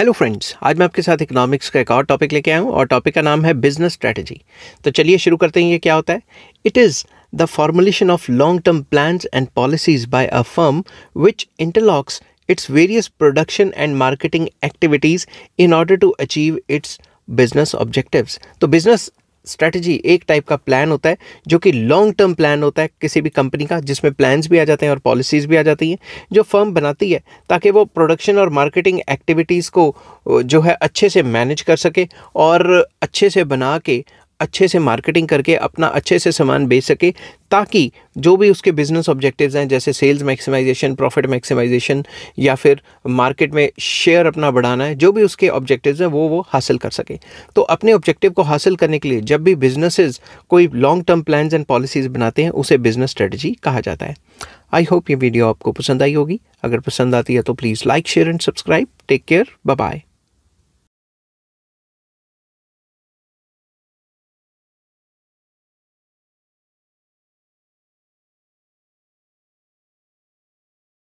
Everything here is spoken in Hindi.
हेलो फ्रेंड्स आज मैं आपके साथ इकोनॉमिक्स का एक और टॉपिक लेके आया हूँ और टॉपिक का नाम है बिजनेस स्ट्रैटेजी तो चलिए शुरू करते हैं ये क्या होता है it is the formulation of long term plans and policies by a firm which interlocks its various production and marketing activities in order to achieve its business objectives तो बिजनेस स्ट्रेटजी एक टाइप का प्लान होता है जो कि लॉन्ग टर्म प्लान होता है किसी भी कंपनी का जिसमें प्लान्स भी आ जाते हैं और पॉलिसीज़ भी आ जाती हैं जो फर्म बनाती है ताकि वो प्रोडक्शन और मार्केटिंग एक्टिविटीज़ को जो है अच्छे से मैनेज कर सके और अच्छे से बना के अच्छे से मार्केटिंग करके अपना अच्छे से सामान बेच सके ताकि जो भी उसके बिजनेस ऑब्जेक्टिव्स हैं जैसे सेल्स मैक्सिमाइजेशन प्रॉफिट मैक्सिमाइजेशन या फिर मार्केट में शेयर अपना बढ़ाना है जो भी उसके ऑब्जेक्टिव्स हैं वो वो हासिल कर सके तो अपने ऑब्जेक्टिव को हासिल करने के लिए जब भी बिजनेसेस कोई long term plan and policies बनाते हैं उसे बिजनेस स्ट्रेटजी कहा जाता है आई होप ये वीडियो आपको पसंद आई होगी अगर पसंद आती है तो please like share and subscribe take care bye